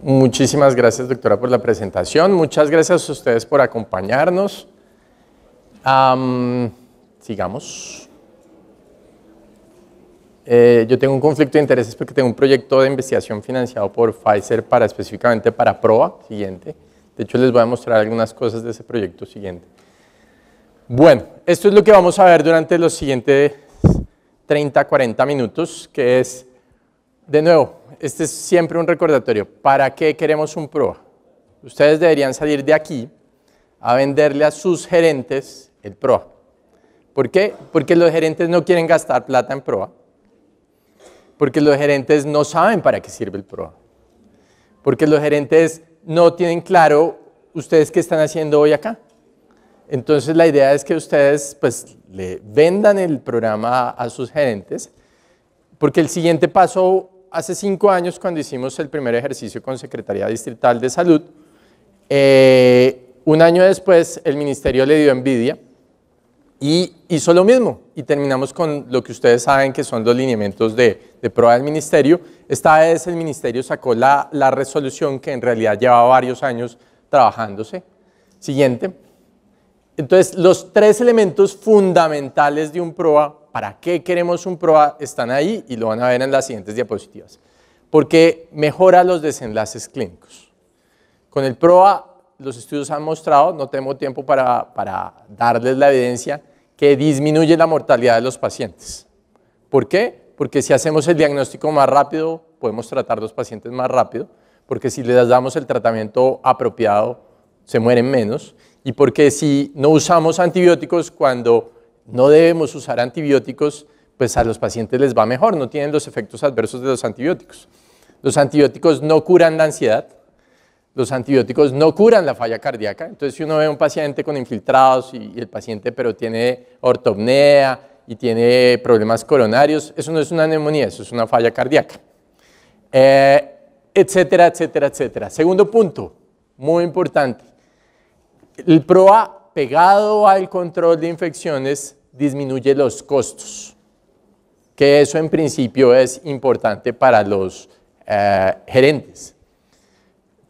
Muchísimas gracias, doctora, por la presentación. Muchas gracias a ustedes por acompañarnos. sigamos. Eh, yo tengo un conflicto de intereses porque tengo un proyecto de investigación financiado por Pfizer para específicamente para PROA, siguiente. De hecho, les voy a mostrar algunas cosas de ese proyecto siguiente. Bueno, esto es lo que vamos a ver durante los siguientes 30, 40 minutos, que es, de nuevo, este es siempre un recordatorio, ¿para qué queremos un PROA? Ustedes deberían salir de aquí a venderle a sus gerentes el PROA. ¿Por qué? Porque los gerentes no quieren gastar plata en PROA, porque los gerentes no saben para qué sirve el PROA, porque los gerentes no tienen claro ustedes qué están haciendo hoy acá. Entonces la idea es que ustedes pues le vendan el programa a, sus gerentes, porque el siguiente paso hace cinco años cuando hicimos el primer ejercicio con Secretaría Distrital de Salud. Eh, un año después el ministerio le dio envidia y hizo lo mismo y terminamos con lo que ustedes saben que son los lineamientos de, prueba del ministerio. Esta vez el ministerio sacó la, resolución que en realidad llevaba varios años trabajándose. Siguiente. Entonces, los tres elementos fundamentales de un PROA, ¿para qué queremos un PROA? Están ahí y lo van a ver en las siguientes diapositivas. Porque mejora los desenlaces clínicos. Con el PROA, los estudios han mostrado, no tengo tiempo para, para darles la evidencia, que disminuye la mortalidad de los pacientes. ¿Por qué? Porque si hacemos el diagnóstico más rápido, podemos tratar a los pacientes más rápido, porque si les damos el tratamiento apropiado, se mueren menos y porque si no usamos antibióticos cuando no debemos usar antibióticos, pues a los pacientes les va mejor, no tienen los efectos adversos de los antibióticos. Los antibióticos no curan la ansiedad, los antibióticos no curan la falla cardíaca. Entonces, si uno ve a un paciente con infiltrados y, el paciente pero tiene ortopnea y tiene problemas coronarios, eso no es una neumonía, eso es una falla cardíaca. Eh, etcétera, etcétera, etcétera. Segundo punto, muy importante, el PROA pegado al control de infecciones disminuye los costos, que eso en principio es importante para los eh, gerentes.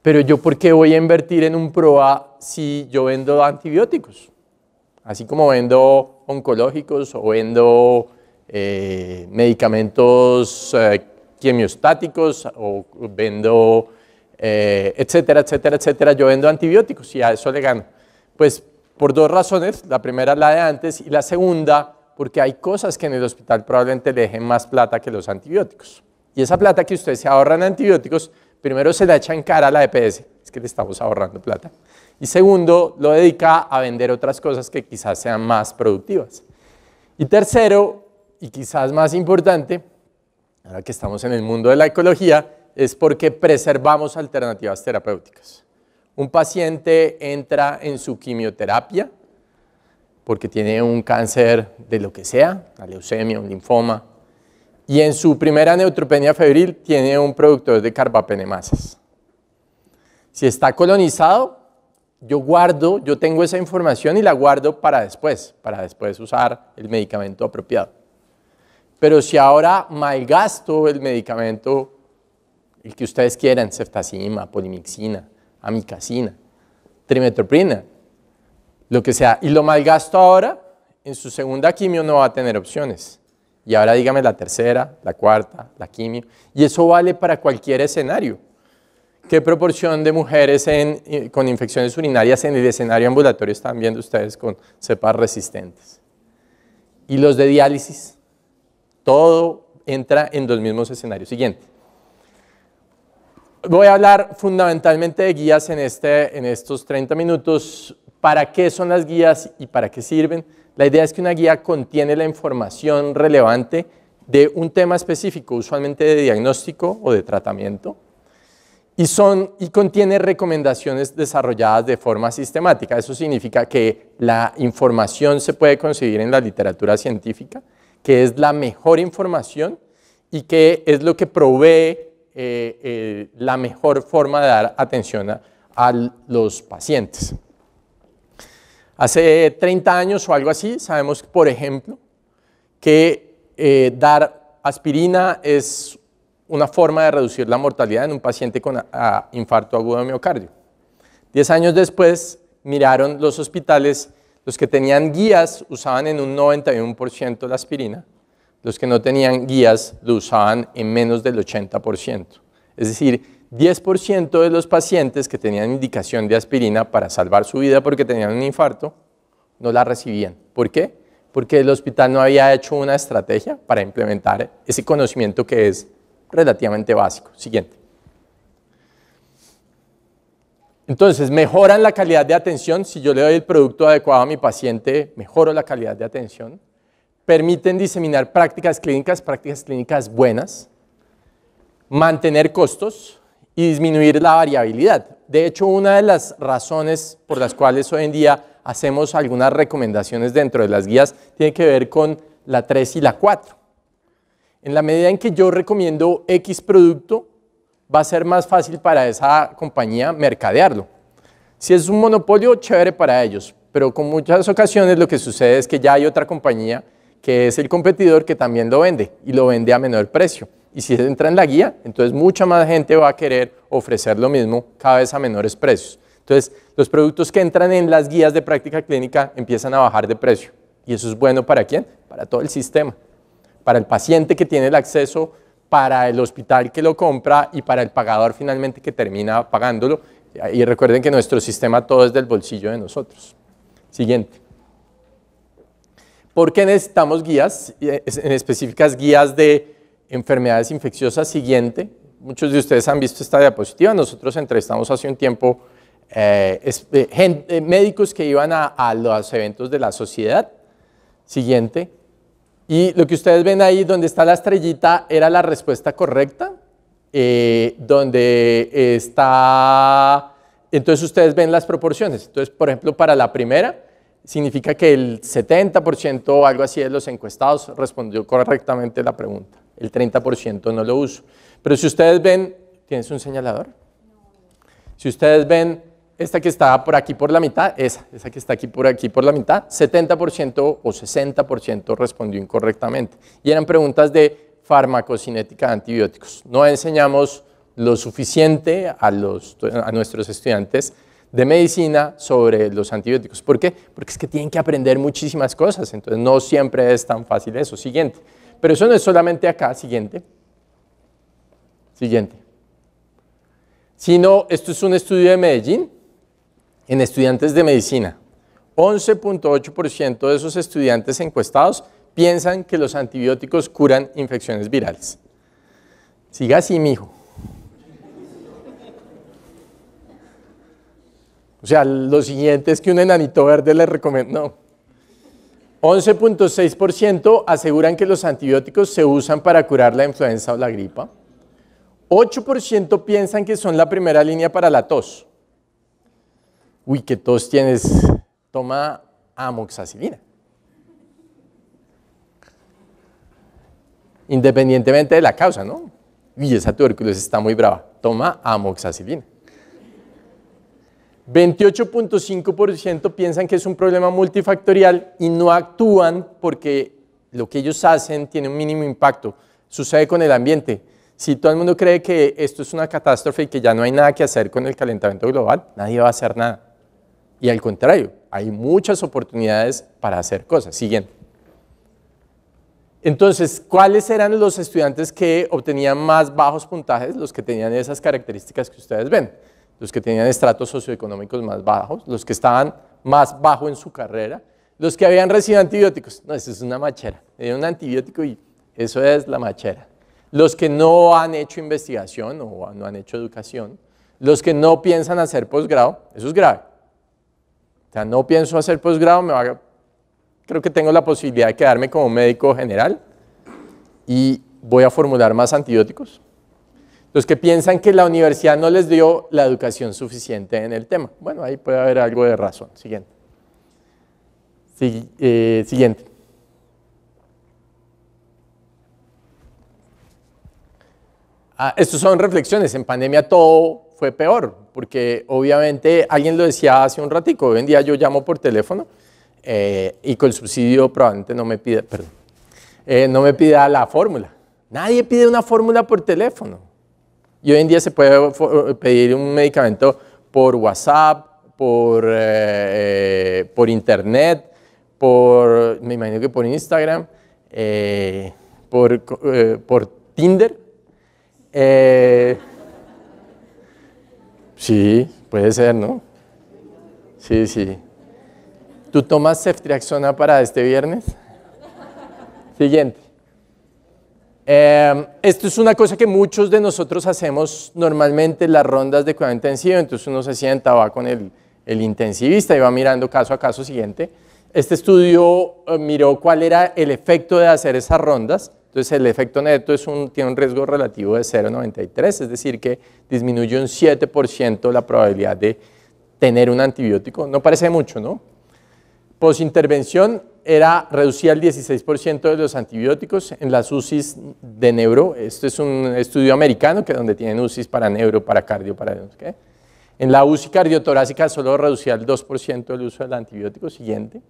Pero yo por qué voy a invertir en un PROA si yo vendo antibióticos? Así como vendo oncológicos o vendo eh, medicamentos eh, quimiostáticos o vendo, etcétera, etcétera, etcétera, yo vendo antibióticos y a eso le gano. Pues por dos razones, la primera la de antes y la segunda porque hay cosas que en el hospital probablemente dejen más plata que los antibióticos. Y esa plata que ustedes se ahorran en antibióticos, primero se la echan cara a la EPS, es que le estamos ahorrando plata. Y segundo, lo dedica a vender otras cosas que quizás sean más productivas. Y tercero, y quizás más importante, ahora que estamos en el mundo de la ecología, es porque preservamos alternativas terapéuticas. Un paciente entra en su quimioterapia porque tiene un cáncer de lo que sea, la leucemia, un linfoma, y en su primera neutropenia febril tiene un productor de carbapenemasas. Si está colonizado, yo guardo, yo tengo esa información y la guardo para después, para después usar el medicamento apropiado. Pero si ahora malgasto el medicamento, el que ustedes quieran, ceftazima, polimixina, casina, trimetoprina, lo que sea. Y lo malgasto ahora, en su segunda quimio no va a tener opciones. Y ahora dígame la tercera, la cuarta, la quimio. Y eso vale para cualquier escenario. ¿Qué proporción de mujeres eh, con infecciones urinarias en el escenario ambulatorio están viendo ustedes con cepas resistentes? Y los de diálisis. Todo entra en los mismos escenarios. Siguiente. Voy a hablar fundamentalmente de guías en, este, en estos 30 minutos. ¿Para qué son las guías y para qué sirven? La idea es que una guía contiene la información relevante de un tema específico, usualmente de diagnóstico o de tratamiento, y, son, y contiene recomendaciones desarrolladas de forma sistemática. Eso significa que la información se puede conseguir en la literatura científica, que es la mejor información y que es lo que provee eh, eh, la mejor forma de dar atención a, los pacientes. Hace 30 años o algo así, sabemos, por ejemplo, que eh, dar aspirina es una forma de reducir la mortalidad en un paciente con infarto agudo de miocardio. Diez años después, miraron los hospitales, los que tenían guías usaban en un 91% la aspirina, los que no tenían guías lo usaban en menos del 80%. Es decir, 10% de los pacientes que tenían indicación de aspirina para salvar su vida porque tenían un infarto, no la recibían. ¿Por qué? Porque el hospital no había hecho una estrategia para implementar ese conocimiento que es relativamente básico. Siguiente. Entonces, mejoran la calidad de atención. Si yo le doy el producto adecuado a mi paciente, mejoro la calidad de atención permiten diseminar prácticas clínicas, prácticas clínicas buenas, mantener costos y disminuir la variabilidad. De hecho, una de las razones por las cuales hoy en día hacemos algunas recomendaciones dentro de las guías tiene que ver con la 3 y la 4. En la medida en que yo recomiendo X producto, va a ser más fácil para esa compañía mercadearlo. Si es un monopolio, chévere para ellos, pero con muchas ocasiones lo que sucede es que ya hay otra compañía que es el competidor que también lo vende y lo vende a menor precio. Y si entra en la guía, entonces mucha más gente va a querer ofrecer lo mismo cada vez a menores precios. Entonces, los productos que entran en las guías de práctica clínica empiezan a bajar de precio. ¿Y eso es bueno para quién? Para todo el sistema. Para el paciente que tiene el acceso, para el hospital que lo compra y para el pagador finalmente que termina pagándolo. Y recuerden que nuestro sistema todo es del bolsillo de nosotros. Siguiente. ¿Por qué necesitamos guías, eh, en específicas guías de enfermedades infecciosas siguiente. Muchos de ustedes han visto esta diapositiva. Nosotros entrevistamos hace un tiempo eh, eh, médicos que iban a, a, los eventos de la sociedad siguiente. Y lo que ustedes ven ahí, donde está la estrellita, era la respuesta correcta. donde está... Entonces ustedes ven las proporciones. Entonces, por ejemplo, para la primera, significa que el 70% o algo así de los encuestados respondió correctamente la pregunta. El 30% no lo uso. Pero si ustedes ven, ¿tienes un señalador? Si ustedes ven esta que está por aquí por la mitad, esa, que está aquí por aquí por la mitad, 70% o 60% respondió incorrectamente. Y eran preguntas de farmacocinética de antibióticos. No enseñamos lo suficiente a, a nuestros estudiantes de medicina sobre los antibióticos. ¿Por qué? Porque es que tienen que aprender muchísimas cosas, entonces no siempre es tan fácil eso. Siguiente. Pero eso no es solamente acá, siguiente. Siguiente. Sino, esto es un estudio de Medellín en estudiantes de medicina. 11.8% de esos estudiantes encuestados piensan que los antibióticos curan infecciones virales. Siga así, mijo. O sea, lo siguiente es que un enanito verde le recomienda, no. 11.6% aseguran que los antibióticos se usan para curar la influenza o la gripa. 8% piensan que son la primera línea para la tos. Uy, ¿qué tos tienes. Toma amoxicilina. Independientemente de la causa, ¿no? Y esa tuberculosis está muy brava. Toma amoxicilina. 28.5% piensan que es un problema multifactorial y no actúan porque lo que ellos hacen tiene un mínimo impacto. Sucede con el ambiente. Si todo el mundo cree que esto es una catástrofe y que ya no hay nada que hacer con el calentamiento global, nadie va a hacer nada. Y al contrario, hay muchas oportunidades para hacer cosas. Siguiente. Entonces, ¿cuáles eran los estudiantes que obtenían más bajos puntajes, los que tenían esas características que ustedes ven? los que tenían estratos socioeconómicos más bajos, los que estaban más bajo en su carrera, los que habían recibido antibióticos. No, eso es una machera. Tenían un antibiótico y eso es la machera. Los que no han hecho investigación o no han hecho educación, los que no piensan hacer posgrado, eso es grave. O sea, no pienso hacer posgrado, me creo que tengo la posibilidad de quedarme como médico general y voy a formular más antibióticos los que piensan que la universidad no les dio la educación suficiente en el tema. Bueno, ahí puede haber algo de razón. Siguiente. Eh, siguiente. Ah, estos son reflexiones. En pandemia todo fue peor, porque obviamente alguien lo decía hace un ratico. Hoy en día yo llamo por teléfono eh, y con el subsidio probablemente no me eh, no me pida la fórmula. Nadie pide una fórmula por teléfono. Y hoy en día se puede eh, pedir un medicamento por WhatsApp, por, eh, eh, por internet, por, me imagino que por Instagram, por, por, Tinder. sí, puede ser, ¿no? Sí, sí. ¿Tú tomas ceftriaxona para este viernes? Siguiente. Em, esto es una cosa que muchos de nosotros hacemos normalmente las rondas de cuidado intensivo, entonces uno se sienta, va con el, intensivista y va mirando caso a caso siguiente. Este estudio eh, miró cuál era el efecto de hacer esas rondas, entonces el efecto neto es un, tiene un riesgo relativo de 0,93, es decir que disminuye un 7% la probabilidad de tener un antibiótico. No parece mucho, ¿no? Posintervención, era reducía el 16% de los antibióticos en las UCIs de neuro. Esto es un estudio americano que donde tienen UCIs para neuro, para cardio, para... En la UCI cardiotorácica solo reducía el 2% el uso del antibiótico siguiente.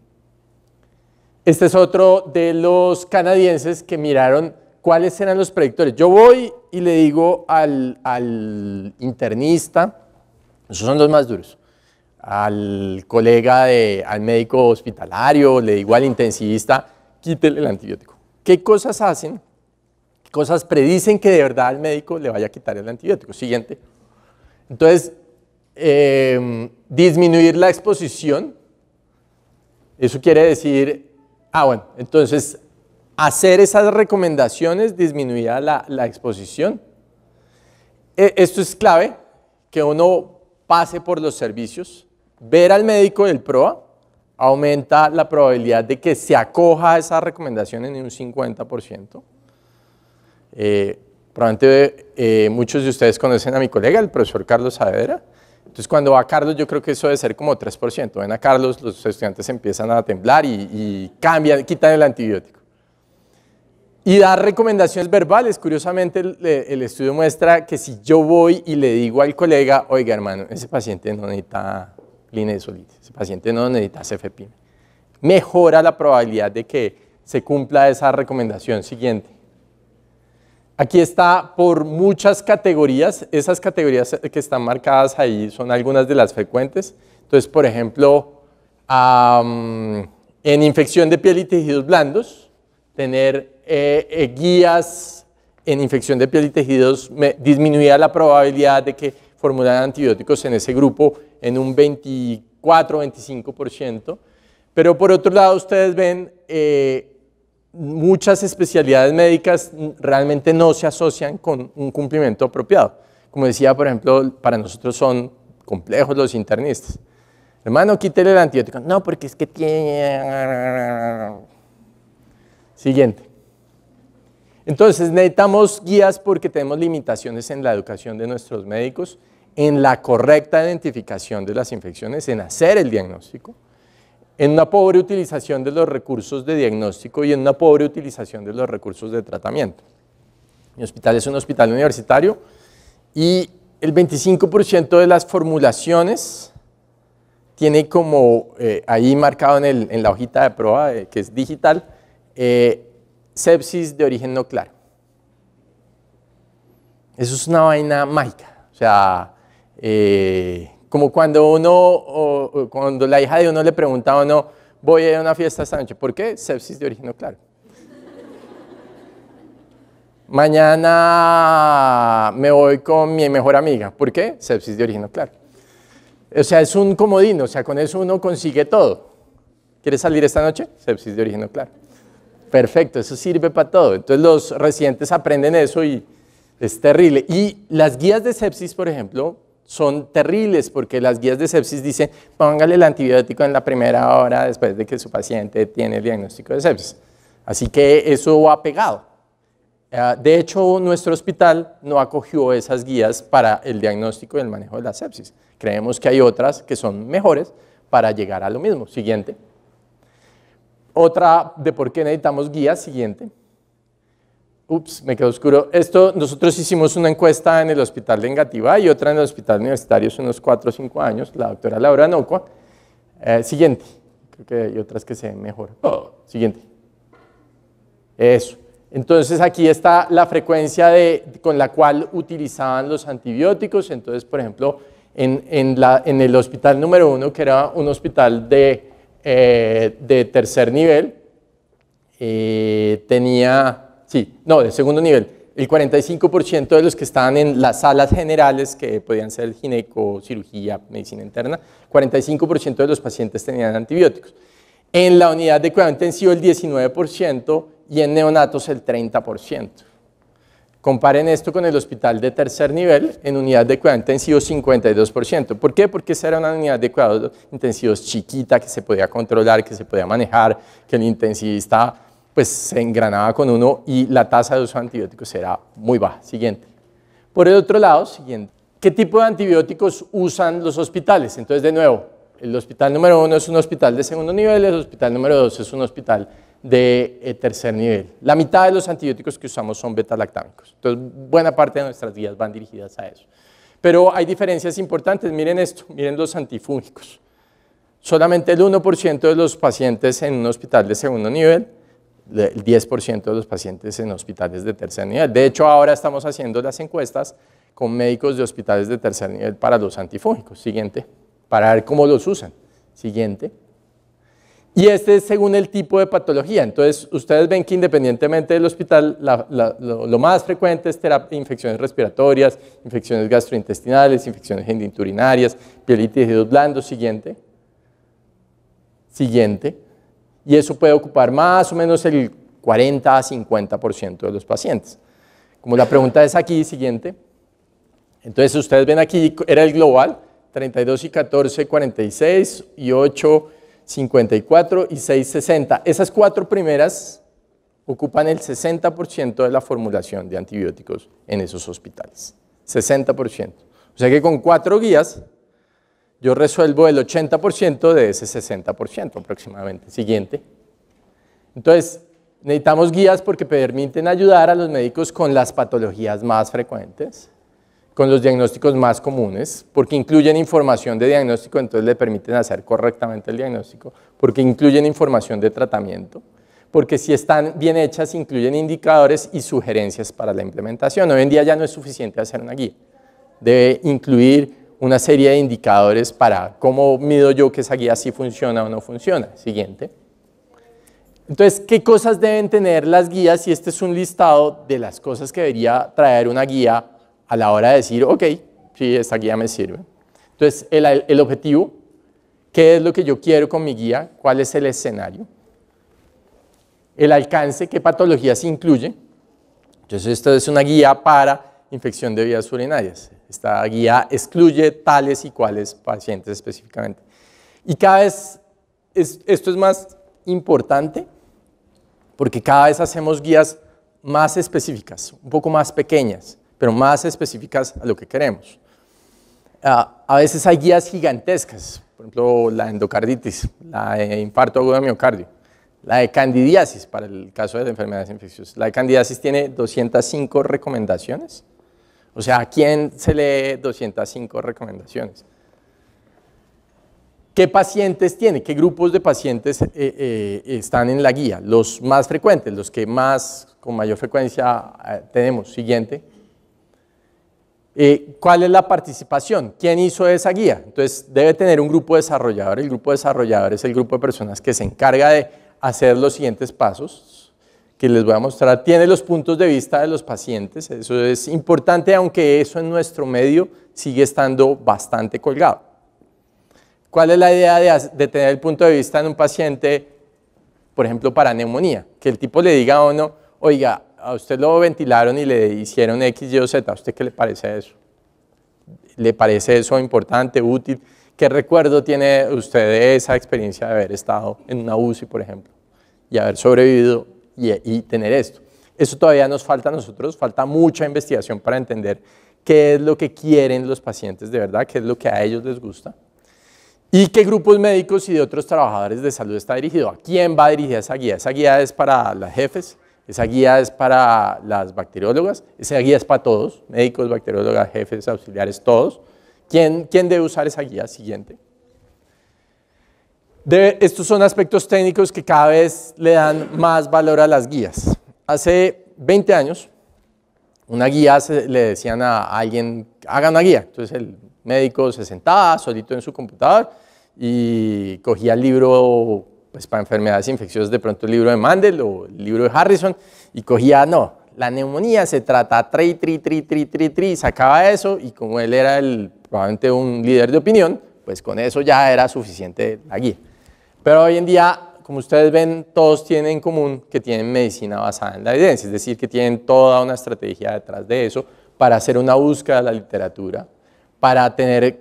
Este es otro de los canadienses que miraron cuáles eran los predictores. Yo voy y le digo al internista, esos son los más duros, al colega, de, al médico hospitalario, le digo al intensivista, quítele el antibiótico. ¿Qué cosas hacen? ¿Qué cosas predicen que de verdad al médico le vaya a quitar el antibiótico? Siguiente. Entonces, em, disminuir la exposición. Eso quiere decir, ah, bueno, entonces hacer esas recomendaciones disminuirá la, exposición. E, esto es clave, que uno pase por los servicios, ver al médico del PROA aumenta la probabilidad de que se acoja a esas recomendaciones en un 50%. Eh, probablemente eh, muchos de ustedes conocen a mi colega, el profesor Carlos Saavedra. Entonces, cuando va a Carlos, yo creo que eso debe ser como 3%. Ven a Carlos, los estudiantes empiezan a temblar y, cambian, quitan el antibiótico. Y dar recomendaciones verbales. Curiosamente, el, eh, el, estudio muestra que si yo voy y le digo al colega, oiga, hermano, ese paciente no necesita solitis. el paciente no necesita cefepime. Mejora la probabilidad de que se cumpla esa recomendación siguiente. Aquí está por muchas categorías. Esas categorías que están marcadas ahí son algunas de las frecuentes. Entonces, por ejemplo, en infección de piel y tejidos blandos, tener eh, eh, guías en infección de piel y tejidos disminuía la probabilidad de que formular antibióticos en ese grupo en un 24-25%. Pero por otro lado, ustedes ven, eh, muchas especialidades médicas realmente no se asocian con un cumplimiento apropiado. Como decía, por ejemplo, para nosotros son complejos los internistas. Hermano, quítele el antibiótico. No, porque es que tiene... Siguiente. Entonces necesitamos guías porque tenemos limitaciones en la educación de nuestros médicos, en la correcta identificación de las infecciones, en hacer el diagnóstico, en una pobre utilización de los recursos de diagnóstico y en una pobre utilización de los recursos de tratamiento. Mi hospital es un hospital universitario y el 25% de las formulaciones tiene como eh, ahí marcado en, la hojita de prueba, eh, que es digital, eh, sepsis de origen no claro. Eso es una vaina mágica. O sea, eh, como cuando uno, cuando la hija de uno le pregunta a uno, voy a ir a una fiesta esta noche, ¿por qué? Sepsis de origen no claro. Mañana me voy con mi mejor amiga. ¿Por qué? Sepsis de origen no claro. O sea, es un comodín, o sea, con eso uno consigue todo. ¿Quieres salir esta noche? Sepsis de origen no claro. Perfecto, eso sirve para todo. Entonces los residentes aprenden eso y es terrible. Y las guías de sepsis, por ejemplo, son terribles porque las guías de sepsis dicen, póngale el antibiótico en la primera hora después de que su paciente tiene el diagnóstico de sepsis. Así que eso ha pegado. Ah, de hecho, nuestro hospital no acogió esas guías para el diagnóstico y el manejo de la sepsis. Creemos que hay otras que son mejores para llegar a lo mismo. Siguiente. Otra de por qué necesitamos guías siguiente. Ups, me quedó oscuro. Esto, nosotros hicimos una encuesta en el hospital de Engativá y otra en el hospital universitario hace unos 4 o 5 años, la doctora Laura Nocua. Eh, siguiente. Creo que hay otras que se ven mejor. Oh, siguiente. Eso. Entonces aquí está la frecuencia de, con la cual utilizaban los antibióticos. Entonces, por ejemplo, en, en, la, en el hospital número uno, que era un hospital de eh, de tercer nivel eh, tenía, sí, no, de segundo nivel, el 45% de los que estaban en las salas generales, que podían ser gineco, cirugía, medicina interna, 45% de los pacientes tenían antibióticos. En la unidad de cuidado intensivo el 19% y en neonatos el 30%. Comparen esto con el hospital de tercer nivel en unidad de cuidado intensivo 52%. ¿Por qué? Porque esa era una unidad de cuidado intensivo chiquita que se podía controlar, que se podía manejar, que el intensivista pues se engranaba con uno y la tasa de uso de antibióticos era muy baja. Siguiente. Por el otro lado, siguiente. ¿Qué tipo de antibióticos usan los hospitales? Entonces, de nuevo, el hospital número uno es un hospital de segundo nivel, el hospital número dos es un hospital de eh, tercer nivel. La mitad de los antibióticos que usamos son betalactámicos Entonces, buena parte de nuestras guías van dirigidas a eso. Pero hay diferencias importantes. Miren esto, miren los antifúngicos. Solamente el 1% de los pacientes en un hospital de segundo nivel, el 10% de los pacientes en hospitales de tercer nivel. De hecho, ahora estamos haciendo las encuestas con médicos de hospitales de tercer nivel para los antifúngicos. Siguiente, para ver cómo los usan. Siguiente. Y este es según el tipo de patología. Entonces, ustedes ven que independientemente del hospital, lo, más frecuente es infecciones respiratorias, infecciones gastrointestinales, infecciones endoturinarias, pielitis y dos blandos, siguiente. Siguiente. Y eso puede ocupar más o menos el 40 a 50% de los pacientes. Como la pregunta es aquí, siguiente. Entonces, ustedes ven aquí, era el global, 32 y 14, 46 y 8, 54 y 660. Esas cuatro primeras ocupan el 60% de la formulación de antibióticos en esos hospitales. 60%. O sea que con cuatro guías yo resuelvo el 80% de ese 60% aproximadamente. Siguiente. Entonces, necesitamos guías porque permiten ayudar a los médicos con las patologías más frecuentes con los diagnósticos más comunes, porque incluyen información de diagnóstico, entonces le permiten hacer correctamente el diagnóstico, porque incluyen información de tratamiento, porque si están bien hechas incluyen indicadores y sugerencias para la implementación. Hoy en día ya no es suficiente hacer una guía, debe incluir una serie de indicadores para cómo mido yo que esa guía sí funciona o no funciona. Siguiente. Entonces, ¿qué cosas deben tener las guías? Y este es un listado de las cosas que debería traer una guía a la hora de decir, ok, sí, esta guía me sirve. Entonces, el, objetivo, ¿qué es lo que yo quiero con mi guía? ¿Cuál es el escenario? El alcance, ¿qué patologías incluye? Entonces, esto es una guía para infección de vías urinarias. Esta guía excluye tales y cuales pacientes específicamente. Y cada vez esto es más importante porque cada vez hacemos guías más específicas, un poco más pequeñas pero más específicas a lo que queremos. Ah, a veces hay guías gigantescas, por ejemplo, la endocarditis, la de infarto agudo de miocardio, la de candidiasis para el caso de enfermedades infecciosas. La de candidiasis tiene 205 recomendaciones. O sea, ¿a quién se lee 205 recomendaciones? ¿Qué pacientes tiene? ¿Qué grupos de pacientes eh, eh, están en la guía? Los más frecuentes, los que más con mayor frecuencia eh, tenemos. Siguiente. Eh, ¿Cuál es la participación? ¿Quién hizo esa guía? Entonces, debe tener un grupo desarrollador. El grupo desarrollador es el grupo de personas que se encarga de hacer los siguientes pasos que les voy a mostrar. Tiene los puntos de vista de los pacientes. Eso es importante, aunque eso en nuestro medio sigue estando bastante colgado. ¿Cuál es la idea de, tener el punto de vista en un paciente, por ejemplo, para neumonía? Que el tipo le diga a uno, oiga, a usted lo ventilaron y le hicieron X, Y o Z, ¿a usted qué le parece eso? ¿Le parece eso importante, útil? ¿Qué recuerdo tiene usted de esa experiencia de haber estado en una UCI, por ejemplo, y haber sobrevivido y, tener esto? Eso todavía nos falta a nosotros, falta mucha investigación para entender qué es lo que quieren los pacientes de verdad, qué es lo que a ellos les gusta y qué grupos médicos y de otros trabajadores de salud está dirigido. ¿A quién va dirigida esa guía? Esa guía es para las jefes, esa guía es para las bacteriólogas, esa guía es para todos, médicos, bacteriólogas, jefes, auxiliares, todos. ¿Quién, quién debe usar esa guía? Siguiente. De, estos son aspectos técnicos que cada vez le dan más valor a las guías. Hace 20 años, una guía le decían a alguien, haga una guía. Entonces el médico se sentaba solito en su computador y cogía el libro pues, para enfermedades infecciosas de pronto el libro de Mandel o el libro de Harrison y cogía, no, la neumonía se trata tri, tri, tri, tri, tri, tri, sacaba eso y como él era el, probablemente un líder de opinión, pues con eso ya era suficiente la guía. Pero hoy en día, como ustedes ven, todos tienen en común que tienen medicina basada en la evidencia, es decir, que tienen toda una estrategia detrás de eso para hacer una búsqueda de la literatura, para tener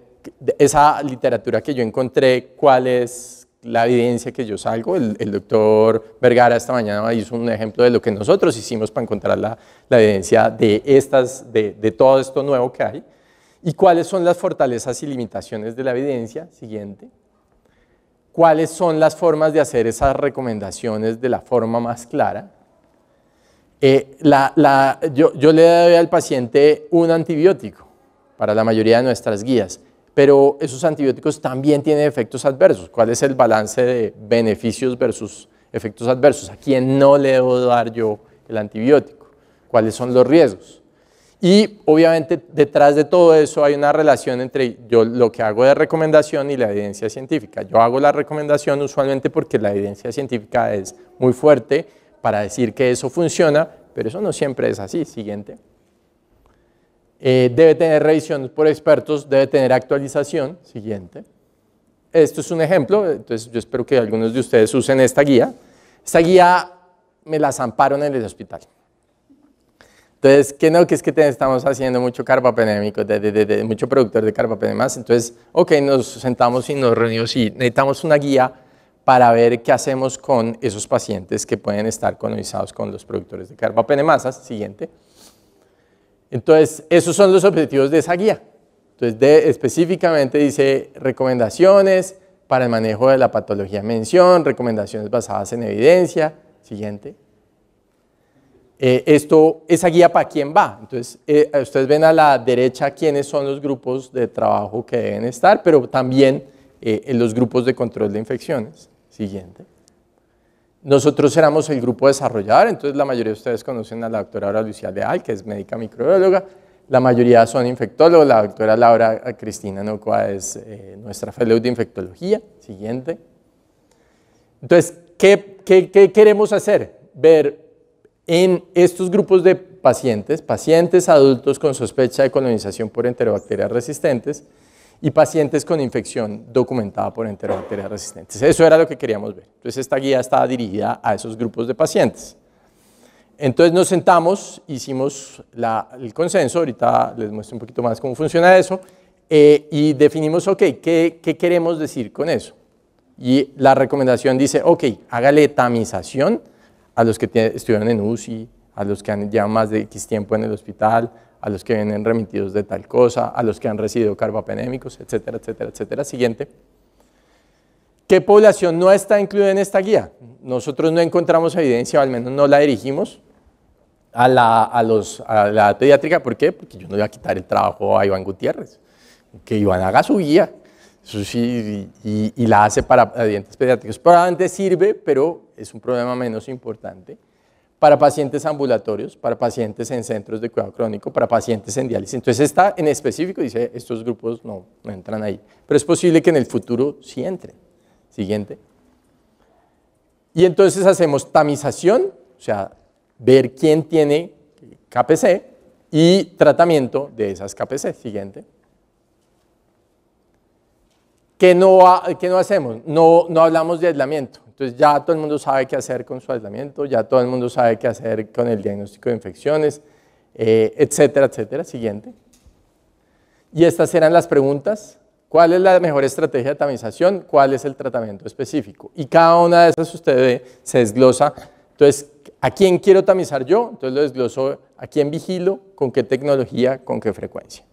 esa literatura que yo encontré, cuál es la evidencia que yo salgo. El, doctor Vergara esta mañana hizo un ejemplo de lo que nosotros hicimos para encontrar la, evidencia de, estas, de, de, todo esto nuevo que hay. ¿Y cuáles son las fortalezas y limitaciones de la evidencia? Siguiente. ¿Cuáles son las formas de hacer esas recomendaciones de la forma más clara? Eh, la, la, yo, yo le doy al paciente un antibiótico para la mayoría de nuestras guías pero esos antibióticos también tienen efectos adversos. ¿Cuál es el balance de beneficios versus efectos adversos? ¿A quién no le debo dar yo el antibiótico? ¿Cuáles son los riesgos? Y obviamente detrás de todo eso hay una relación entre yo lo que hago de recomendación y la evidencia científica. Yo hago la recomendación usualmente porque la evidencia científica es muy fuerte para decir que eso funciona, pero eso no siempre es así. Siguiente. Eh, debe tener revisión por expertos, debe tener actualización. Siguiente. Esto es un ejemplo, entonces yo espero que algunos de ustedes usen esta guía. Esta guía me la zamparon en el hospital. Entonces, ¿qué no, que es que estamos haciendo mucho carbapenémico, de, de, de, mucho productor de carbapenemas. Entonces, ok, nos sentamos y nos reunimos y necesitamos una guía para ver qué hacemos con esos pacientes que pueden estar colonizados con los productores de carbapenemasas. Siguiente. Entonces, esos son los objetivos de esa guía. Entonces, específicamente dice recomendaciones para el manejo de la patología mención, recomendaciones basadas en evidencia. Siguiente. Eh, esto, esa guía para quién va. Entonces, eh, ustedes ven a la derecha quiénes son los grupos de trabajo que deben estar, pero también eh, en los grupos de control de infecciones. Siguiente. Nosotros éramos el grupo desarrollador, entonces la mayoría de ustedes conocen a la doctora Laura Lucía Leal, que es médica microbióloga, la mayoría son infectólogos, la doctora Laura eh, Cristina Nocoa es eh, nuestra fellow de infectología, siguiente. Entonces, qué queremos hacer? Ver en estos grupos de pacientes, pacientes adultos con sospecha de colonización por enterobacterias resistentes, y pacientes con infección documentada por enterobacterias resistentes. Eso era lo que queríamos ver. Entonces esta guía estaba dirigida a esos grupos de pacientes. Entonces nos sentamos, hicimos el consenso, ahorita les muestro un poquito más cómo funciona eso, eh, y definimos, ok, ¿qué, ¿qué queremos decir con eso? Y la recomendación dice, ok, hágale tamización a los que estuvieron en UCI, a los que han llevado más de X tiempo en el hospital, a los que vienen remitidos de tal cosa, a los que han recibido carbapenémicos, etcétera, etcétera, etcétera. Siguiente. ¿Qué población no está incluida en esta guía? Nosotros no encontramos evidencia, o al menos no la dirigimos a la, los, a pediátrica. ¿Por qué? Porque yo no voy a quitar el trabajo a Iván Gutiérrez. Que Iván haga su guía. y, y la hace para dientes pediátricos. Probablemente sirve, pero es un problema menos importante para pacientes ambulatorios, para pacientes en centros de cuidado crónico, para pacientes en diálisis. Entonces está en específico, dice, estos grupos no, entran ahí, pero es posible que en el futuro sí entren. Siguiente. Y entonces hacemos tamización, o sea, ver quién tiene KPC y tratamiento de esas KPC. Siguiente. ¿Qué no, qué no hacemos? No, no hablamos de aislamiento. Entonces ya todo el mundo sabe qué hacer con su aislamiento, ya todo el mundo sabe qué hacer con el diagnóstico de infecciones, eh, etcétera, etcétera. Siguiente. Y estas eran las preguntas. ¿Cuál es la mejor estrategia de tamización? ¿Cuál es el tratamiento específico? Y cada una de esas ustedes se desglosa. Entonces, ¿a quién quiero tamizar yo? Entonces lo desgloso, ¿a quién vigilo? ¿Con qué tecnología? ¿Con qué frecuencia?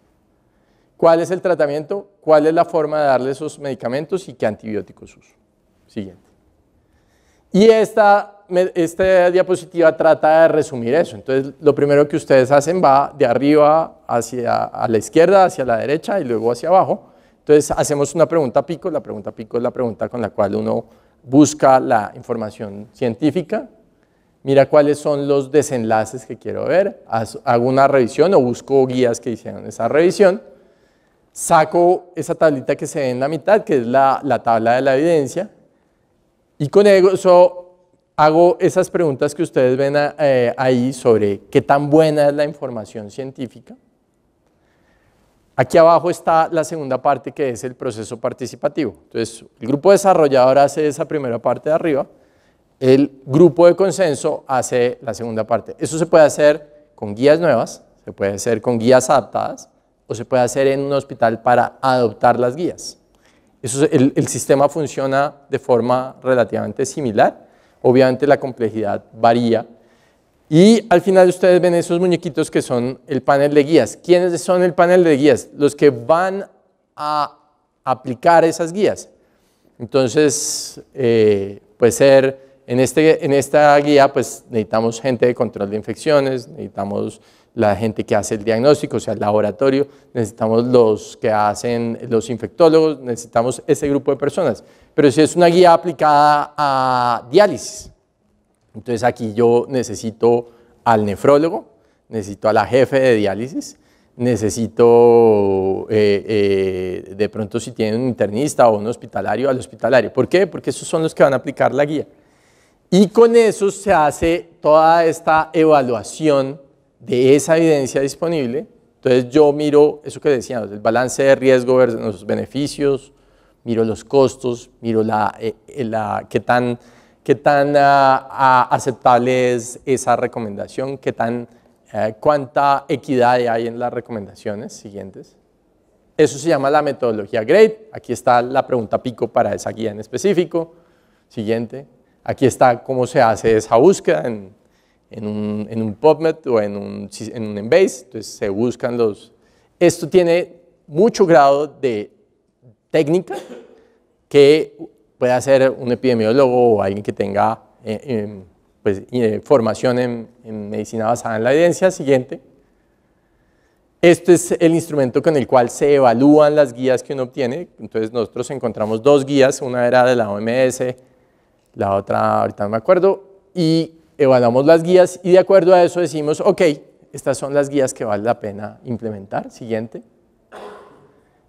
¿Cuál es el tratamiento? ¿Cuál es la forma de darle esos medicamentos y qué antibióticos uso? Siguiente. Y esta, esta diapositiva trata de resumir eso. Entonces, lo primero que ustedes hacen va de arriba hacia la izquierda, hacia la derecha y luego hacia abajo. Entonces, hacemos una pregunta pico. La pregunta pico es la pregunta con la cual uno busca la información científica, mira cuáles son los desenlaces que quiero ver, hago una revisión o busco guías que hicieron esa revisión, saco esa tablita que se ve en la mitad, que es la, la tabla de la evidencia, y con eso hago esas preguntas que ustedes ven eh, ahí sobre qué tan buena es la información científica. Aquí abajo está la segunda parte que es el proceso participativo. Entonces, el grupo desarrollador hace esa primera parte de arriba, el grupo de consenso hace la segunda parte. Eso se puede hacer con guías nuevas, se puede hacer con guías adaptadas o se puede hacer en un hospital para adoptar las guías el, sistema funciona de forma relativamente similar. Obviamente la complejidad varía. Y al final ustedes ven esos muñequitos que son el panel de guías. ¿Quiénes son el panel de guías? Los que van a aplicar esas guías. Entonces, eh, puede ser, en, este, en esta guía pues necesitamos gente de control de infecciones, necesitamos la gente que hace el diagnóstico, o sea, el laboratorio, necesitamos los que hacen los infectólogos, necesitamos ese grupo de personas. Pero si es una guía aplicada a diálisis, entonces aquí yo necesito al nefrólogo, necesito a la jefe de diálisis, necesito eh, eh, de pronto si tiene un internista o un hospitalario, al hospitalario. ¿Por qué? Porque esos son los que van a aplicar la guía. Y con eso se hace toda esta evaluación de esa evidencia disponible, entonces yo miro eso que decíamos, el balance de riesgo versus los beneficios, miro los costos, miro la, eh, eh, qué tan, qué tan ah, ah, aceptable es esa recomendación, qué tan, eh, cuánta equidad hay en las recomendaciones siguientes. Eso se llama la metodología GRADE. Aquí está la pregunta pico para esa guía en específico. Siguiente. Aquí está cómo se hace esa búsqueda en en un, PubMed o en un, en un Embase, entonces se buscan los... Esto tiene mucho grado de técnica que puede hacer un epidemiólogo o alguien que tenga eh, em, pues, eh, formación en, en medicina basada en la evidencia. Siguiente. Este es el instrumento con el cual se evalúan las guías que uno obtiene. Entonces nosotros encontramos dos guías, una era de la OMS, la otra ahorita no me acuerdo, y evaluamos las guías y de acuerdo a eso decimos, ok, estas son las guías que vale la pena implementar. Siguiente.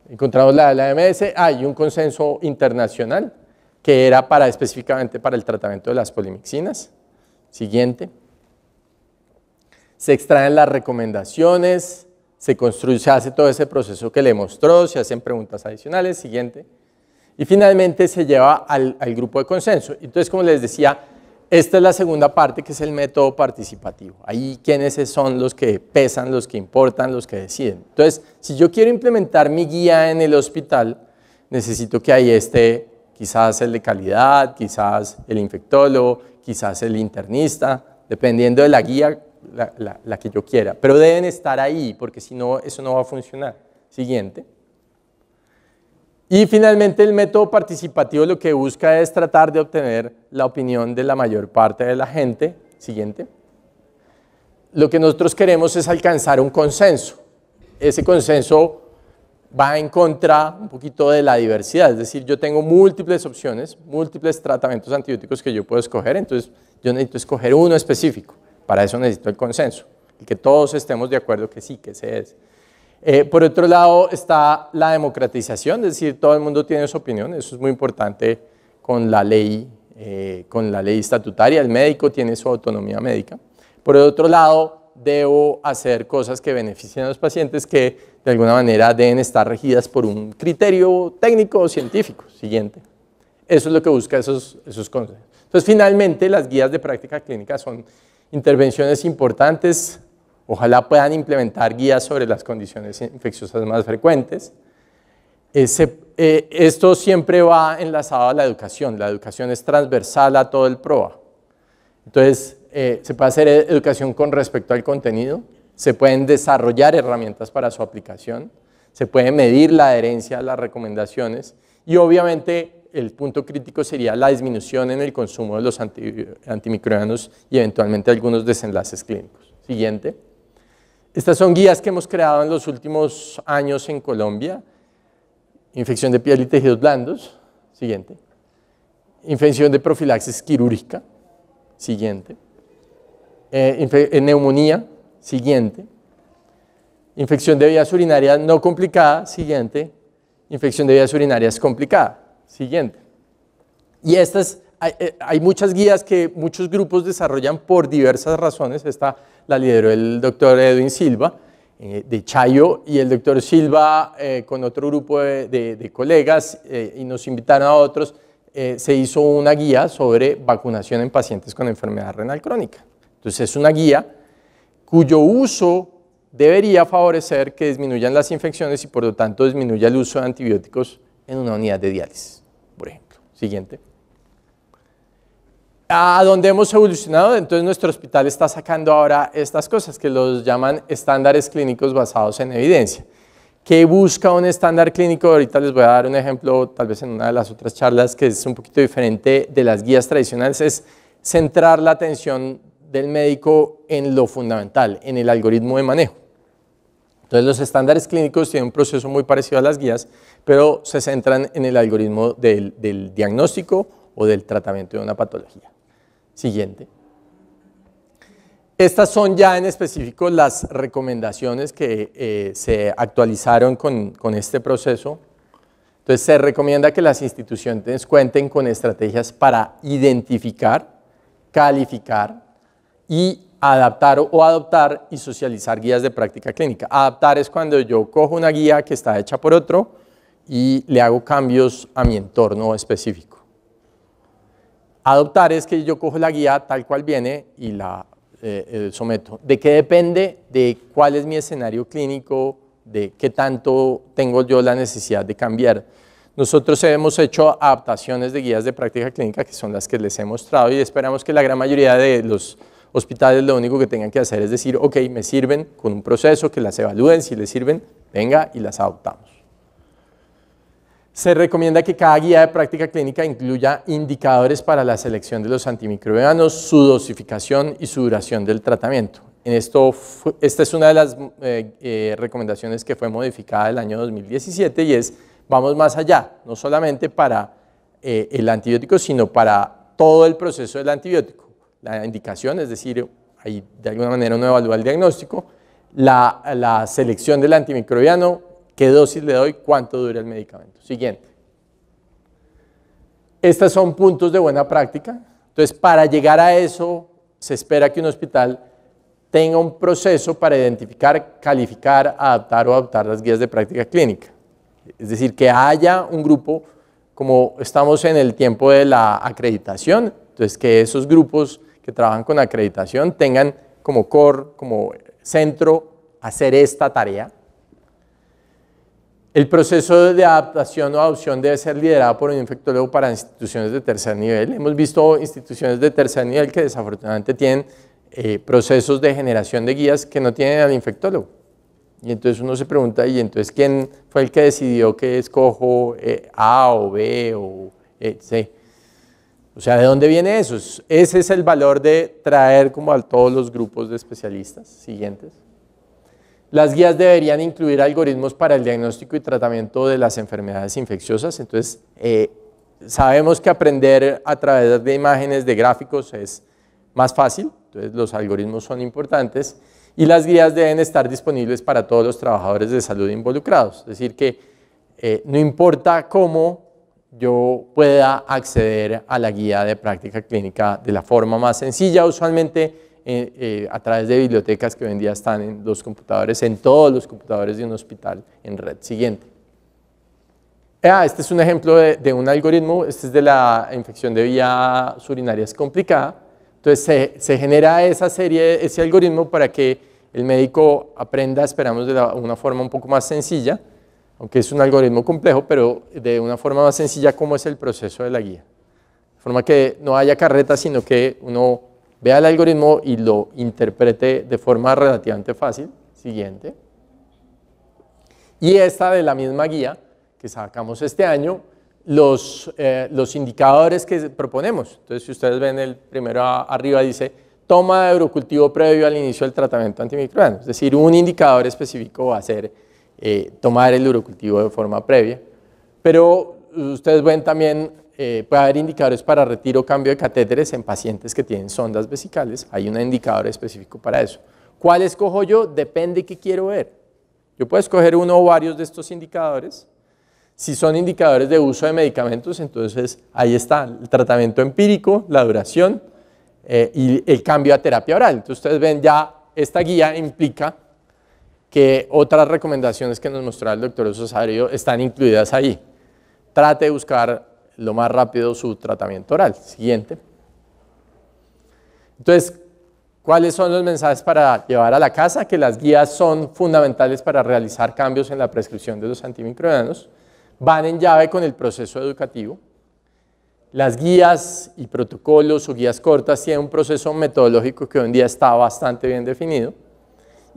Encontramos la de la AMS, hay un consenso internacional que era para específicamente para el tratamiento de las polimixinas. Siguiente. Se extraen las recomendaciones, se construye, se hace todo ese proceso que le mostró, se hacen preguntas adicionales. Siguiente. Y finalmente se lleva al, al grupo de consenso. Entonces, como les decía, esta es la segunda parte que es el método participativo. Ahí quienes son los que pesan, los que importan, los que deciden. Entonces, si yo quiero implementar mi guía en el hospital, necesito que ahí esté quizás el de calidad, quizás el infectólogo, quizás el internista, dependiendo de la guía, la, la que yo quiera. Pero deben estar ahí, porque si no, eso no va a funcionar. Siguiente. Y finalmente el método participativo lo que busca es tratar de obtener la opinión de la mayor parte de la gente. Siguiente. Lo que nosotros queremos es alcanzar un consenso. Ese consenso va en contra un poquito de la diversidad, es decir, yo tengo múltiples opciones, múltiples tratamientos antibióticos que yo puedo escoger, entonces yo necesito escoger uno específico, para eso necesito el consenso, y que todos estemos de acuerdo que sí, que ese es. Eh, por otro lado está la democratización, es decir, todo el mundo tiene su opinión, eso es muy importante con la ley, eh, con la ley estatutaria, el médico tiene su autonomía médica. Por otro lado, debo hacer cosas que beneficien a los pacientes que de alguna manera deben estar regidas por un criterio técnico o científico. Siguiente. Eso es lo que busca esos, esos consejos. Entonces, finalmente, las guías de práctica clínica son intervenciones importantes Ojalá puedan implementar guías sobre las condiciones infecciosas más frecuentes. Eh, esto siempre va enlazado a la educación. La educación es transversal a todo el PROA. Entonces, eh, se puede hacer educación con respecto al contenido, se pueden desarrollar herramientas para su aplicación, se puede medir la adherencia a las recomendaciones y obviamente el punto crítico sería la disminución en el consumo de los antimicrobianos y eventualmente algunos desenlaces clínicos. Siguiente. Estas son guías que hemos creado en los últimos años en Colombia. Infección de piel y tejidos blandos, siguiente. Infección de profilaxis quirúrgica, siguiente. Eh, eh, neumonía, siguiente. Infección de vías urinarias no complicada, siguiente. Infección de vías urinarias complicada, siguiente. Y estas, hay, eh, hay muchas guías que muchos grupos desarrollan por diversas razones. Esta la lideró el doctor Edwin Silva eh, de Chayo y el doctor Silva eh, con otro grupo de, de colegas eh, y nos invitaron a otros, se hizo una guía sobre vacunación en pacientes con enfermedad renal crónica. Entonces es una guía cuyo uso debería favorecer que disminuyan las infecciones y por lo tanto disminuya el uso de antibióticos en una unidad de diálisis, por ejemplo. Siguiente a donde hemos evolucionado, entonces nuestro hospital está sacando ahora estas cosas que los llaman estándares clínicos basados en evidencia. ¿Qué busca un estándar clínico? Ahorita les voy a dar un ejemplo, tal vez en una de las otras charlas, que es un poquito diferente de las guías tradicionales, es centrar la atención del médico en lo fundamental, en el algoritmo de manejo. Entonces los estándares clínicos tienen un proceso muy parecido a las guías, pero se centran en el algoritmo del diagnóstico o del tratamiento de una patología siguiente. Estas son ya en específico las recomendaciones que eh, se actualizaron con, con este proceso. Entonces se recomienda que las instituciones cuenten con estrategias para identificar, calificar y adaptar o adoptar y socializar guías de práctica clínica. Adaptar es cuando yo cojo una guía que está hecha por otro y le hago cambios a mi entorno específico. Adoptar es que yo cojo la guía tal cual viene y la eh, eh, someto. ¿De qué depende? De cuál es mi escenario clínico, de qué tanto tengo yo la necesidad de cambiar. Nosotros hemos hecho adaptaciones de guías de práctica clínica que son las que les he mostrado y esperamos que la gran mayoría de los hospitales lo único que tengan que hacer es decir, ok, me sirven con un proceso, que las evalúen, si les sirven, venga y las adoptamos. Se recomienda que cada guía de práctica clínica incluya indicadores para la selección de los antimicrobianos, su dosificación y su duración del tratamiento. En esto, esta es una de las eh, eh, recomendaciones que fue modificada el año 2017 y es vamos más allá, no solamente para eh, el antibiótico, sino para todo el proceso del antibiótico. La indicación, es decir, ahí de alguna manera uno evalúa el diagnóstico, la selección del antimicrobiano, qué dosis le doy, cuánto dura el medicamento. Siguiente. Estos son puntos de buena práctica. Entonces, para llegar a eso, se espera que un hospital tenga un proceso para identificar, calificar, adaptar o adoptar las guías de práctica clínica. Es decir, que haya un grupo, como estamos en el tiempo de la acreditación, entonces que esos grupos que trabajan con acreditación tengan como core, como centro, hacer esta tarea, el proceso de adaptación o adopción debe ser liderado por un infectólogo para instituciones de tercer nivel. Hemos visto instituciones de tercer nivel que desafortunadamente tienen eh, procesos de generación de guías que no tienen al infectólogo. Y entonces uno se pregunta, ¿y entonces quién fue el que decidió que escojo eh, A o B o eh, C? O sea, ¿de dónde viene eso? Ese es el valor de traer como a todos los grupos de especialistas siguientes. Las guías deberían incluir algoritmos para el diagnóstico y tratamiento de las enfermedades infecciosas. Entonces, eh, sabemos que aprender a través de imágenes, de gráficos, es más fácil. Entonces, los algoritmos son importantes. Y las guías deben estar disponibles para todos los trabajadores de salud involucrados. Es decir, que eh, no importa cómo yo pueda acceder a la guía de práctica clínica de la forma más sencilla, usualmente eh, eh, a través de bibliotecas que hoy en día están en los computadores, en todos los computadores de un hospital en red. Siguiente. Ah, este es un ejemplo de, un algoritmo, este es de la infección de vía urinaria complicada. Entonces se, se, genera esa serie, ese algoritmo para que el médico aprenda, esperamos de una forma un poco más sencilla, aunque es un algoritmo complejo, pero de una forma más sencilla cómo es el proceso de la guía. De forma que no haya carreta, sino que uno vea el algoritmo y lo interprete de forma relativamente fácil. Siguiente. Y esta de la misma guía que sacamos este año, los, eh, los indicadores que proponemos. Entonces, si ustedes ven el primero arriba dice toma de eurocultivo previo al inicio del tratamiento antimicrobiano. Es decir, un indicador específico va a ser eh, tomar el urocultivo de forma previa. Pero ustedes ven también eh, puede haber indicadores para retiro o cambio de catéteres en pacientes que tienen sondas vesicales. Hay un indicador específico para eso. ¿Cuál escojo yo? Depende de qué quiero ver. Yo puedo escoger uno o varios de estos indicadores. Si son indicadores de uso de medicamentos, entonces ahí está el tratamiento empírico, la duración eh, y el cambio a terapia oral. Entonces ustedes ven ya esta guía implica que otras recomendaciones que nos mostró el doctor Ososario están incluidas ahí. Trate de buscar lo más rápido su tratamiento oral. Siguiente. Entonces, ¿cuáles son los mensajes para llevar a la casa? Que las guías son fundamentales para realizar cambios en la prescripción de los antimicrobianos. Van en llave con el proceso educativo. Las guías y protocolos o guías cortas tienen un proceso metodológico que hoy en día está bastante bien definido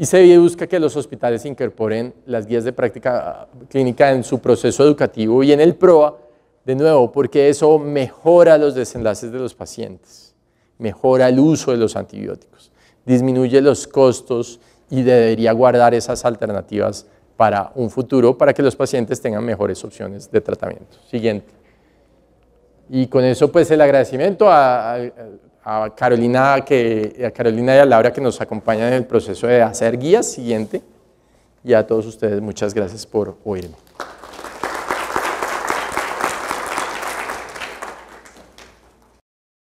y se busca que los hospitales incorporen las guías de práctica clínica en su proceso educativo y en el PROA de nuevo, porque eso mejora los desenlaces de los pacientes, mejora el uso de los antibióticos, disminuye los costos y debería guardar esas alternativas para un futuro, para que los pacientes tengan mejores opciones de tratamiento. Siguiente. Y con eso pues el agradecimiento a, Carolina, que, a Carolina y a Laura que nos acompañan en el proceso de hacer guías. Siguiente. Y a todos ustedes muchas gracias por oírme.